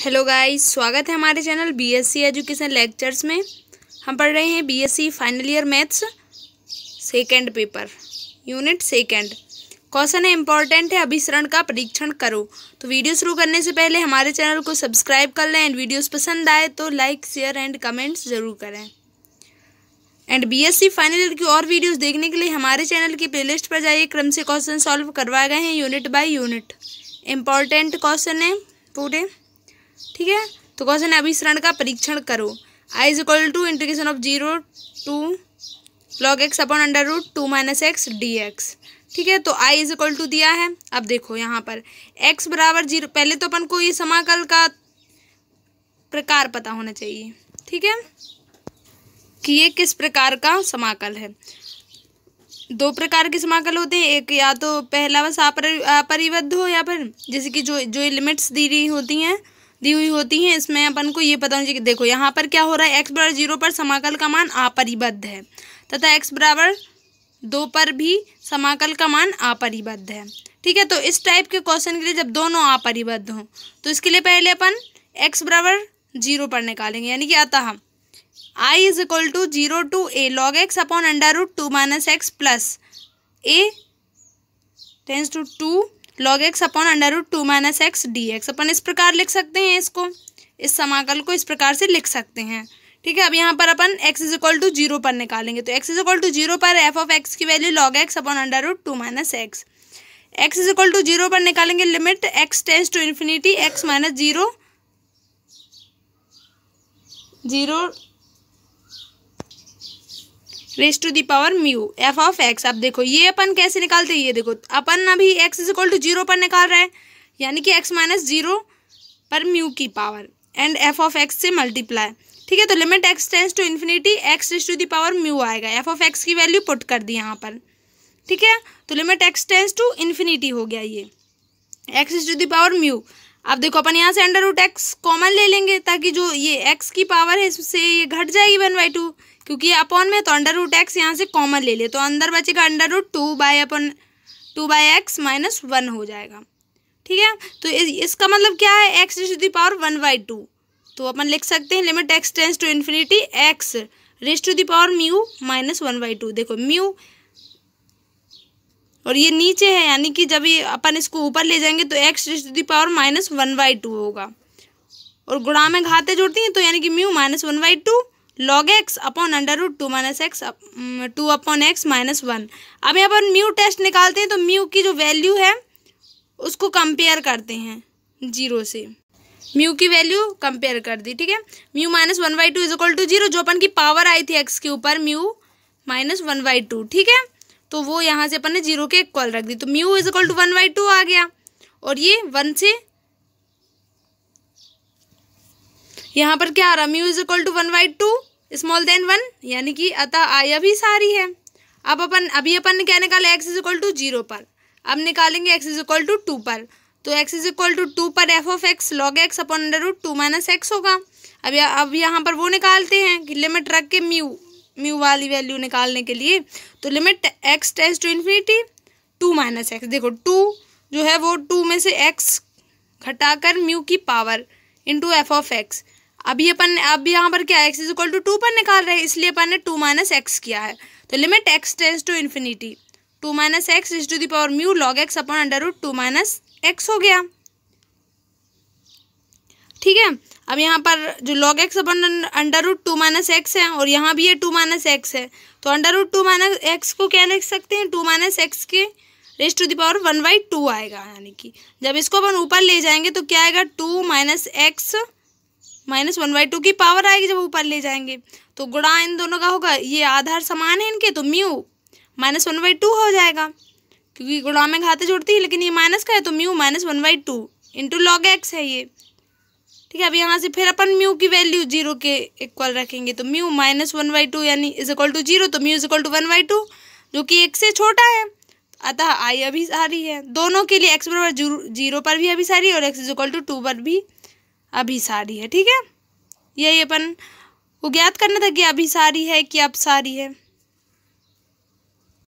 hello guys स्वागत है हमारे चैनल बीएससी एजुकेशन लेक्चर्स में हम पढ़ रहे हैं BSc final year maths second paper unit second question है इम्पॉर्टेंट है अभिसरण का परीक्षण करो तो वीडियो शुरू करने से पहले हमारे चैनल को सब्सक्राइब कर लें एंड वीडियोस पसंद आए तो लाइक शेयर एंड कमेंट्स ज़रूर करें एंड बीएससी फाइनल ईयर की और वीडियोस देखने के लिए हमारे चैनल की प्लेलिस्ट पर जाइए क्रम से क्वेश्चन सॉल्व करवाए गए हैं unit by unit important question है पूरे ठीक है तो क्वेश्चन है अभिसरण का परीक्षण करो I is equal to integration of zero to log x upon under root two minus x D x ठीक है तो आई इज इक्वल टू दिया है अब देखो यहाँ पर एक्स बराबर जीरो पहले तो अपन को ये समाकल का प्रकार पता होना चाहिए ठीक है कि ये किस प्रकार का समाकल है दो प्रकार के समाकल होते हैं एक या तो पहला बस अपरिबद्ध हो या फिर जैसे कि जो जो लिमिट्स दी रही होती हैं दी हुई होती हैं इसमें अपन को ये पता होना चाहिए देखो यहाँ पर क्या हो रहा है एक्स बराबर जीरो पर समाकल का मान अपरिबद्ध है तथा एक्स बराबर दो पर भी समाकल का मान अपरिबद्ध है ठीक है तो इस टाइप के क्वेश्चन के लिए जब दोनों अपरिबद्ध हों तो इसके लिए पहले अपन एक्स बराबर जीरो पर निकालेंगे यानी कि हम I is equal to zero to A log x upon under root two minus X plus A tends to two log x upon under root two minus x D X अपन इस प्रकार लिख सकते हैं इसको इस समाकल को इस प्रकार से लिख सकते हैं ठीक है अब यहाँ पर अपन x is equal to zero पर निकालेंगे तो x is equal to zero पर एफ ऑफ एक्स की value log x upon under root two minus x x is equal to zero पर निकालेंगे limit x tends to infinity x minus zero zero raise to the power mu f of x अब देखो ये अपन कैसे निकालते हैं ये देखो अपन अभी x is equal to zero पर निकाल रहे हैं यानी कि एक्स माइनस जीरो पर म्यू की power and f of x से मल्टीप्लाई ठीक है तो limit x tends to infinity x raise to the power mu आएगा एफ ऑफ एक्स की वैल्यू पुट कर दी यहाँ पर ठीक है तो limit x tends to infinity हो गया ये x is to the power mu अब देखो अपन यहाँ से अंडर रूट एक्स कॉमन ले लेंगे ताकि जो ये एक्स की पावर है इससे ये घट जाएगी वन बाई टू क्योंकि अपॉन में तो अंडर रूट एक्स यहाँ से कॉमन ले लिया तो अंदर बचेगा अंडर रूट टू बाई अपन two by x minus one हो जाएगा ठीक है तो इस, इसका मतलब क्या है x raise the power one by two तो अपन लिख सकते हैं limit x tends to infinity x raise to the power mu minus one by two देखो म्यू और ये नीचे है यानी कि जब ये अपन इसको ऊपर ले जाएंगे तो x raise to the power minus one by two होगा और गुणा में घाते जुड़ती हैं तो यानी कि mu minus one by two log x upon under root two minus x two upon x minus one अब यहाँ पर म्यू टेस्ट निकालते हैं तो म्यू की जो वैल्यू है उसको कंपेयर करते हैं जीरो से म्यू की वैल्यू कंपेयर कर दी ठीक है mu minus one by two is equal to zero जो अपन की पावर आई थी एक्स के ऊपर mu minus one by two ठीक है तो वो यहाँ से अपन ने जीरो के इक्वल रख दी तो mu is equal to one by two आ गया और ये वन से यहाँ पर क्या आ रहा mu is equal to one by two small than one यानी कि अतः आई अभी सारी है अब अपन अभी अपन ने क्या निकाला x is equal to zero पर अब निकालेंगे x is equal to two पर तो x is equal to two पर f of x log x upon under root two minus x होगा अब या, अब यहाँ पर वो निकालते हैं कि लिमिट रख के म्यू म्यू वाली वैल्यू निकालने के लिए तो limit x tends to infinity two minus x देखो टू जो है वो टू में से एक्स घटाकर म्यू की power into f of x अभी अपन अब यहाँ पर क्या x is equal to two पर निकाल रहे हैं इसलिए अपन ने टू माइनस एक्स किया है तो limit x tends to infinity two minus x is to the power mu log x upon under root two minus x हो गया ठीक है अब यहाँ पर जो log x upon under root two minus x है और यहाँ भी ये टू माइनस एक्स है तो under root two minus x को क्या लिख सकते हैं टू माइनस एक्स के raised to the power one by two आएगा यानी कि जब इसको अपन ऊपर ले जाएंगे तो क्या आएगा two minus x minus one by two की पावर आएगी जब ऊपर ले जाएंगे तो गुणा इन दोनों का होगा ये आधार समान है इनके तो mu minus one by two हो जाएगा क्योंकि गुणा में घाते जुड़ती है लेकिन ये माइनस का है तो mu minus one by two into log x है ये ठीक है अब यहाँ से फिर अपन म्यू की वैल्यू जीरो के इक्वल रखेंगे तो mu minus one by two यानी इज इक्वल टू जीरो तो mu is equal to one by two जो कि एक से छोटा है अतः आई अभी सारी है दोनों के लिए एक्स बराबर जीरो पर भी अभी सारी और x is equal to two पर भी अभिसारी है ठीक है यही अपन वो ज्ञात करना था कि अभिसारी है कि अपसारी है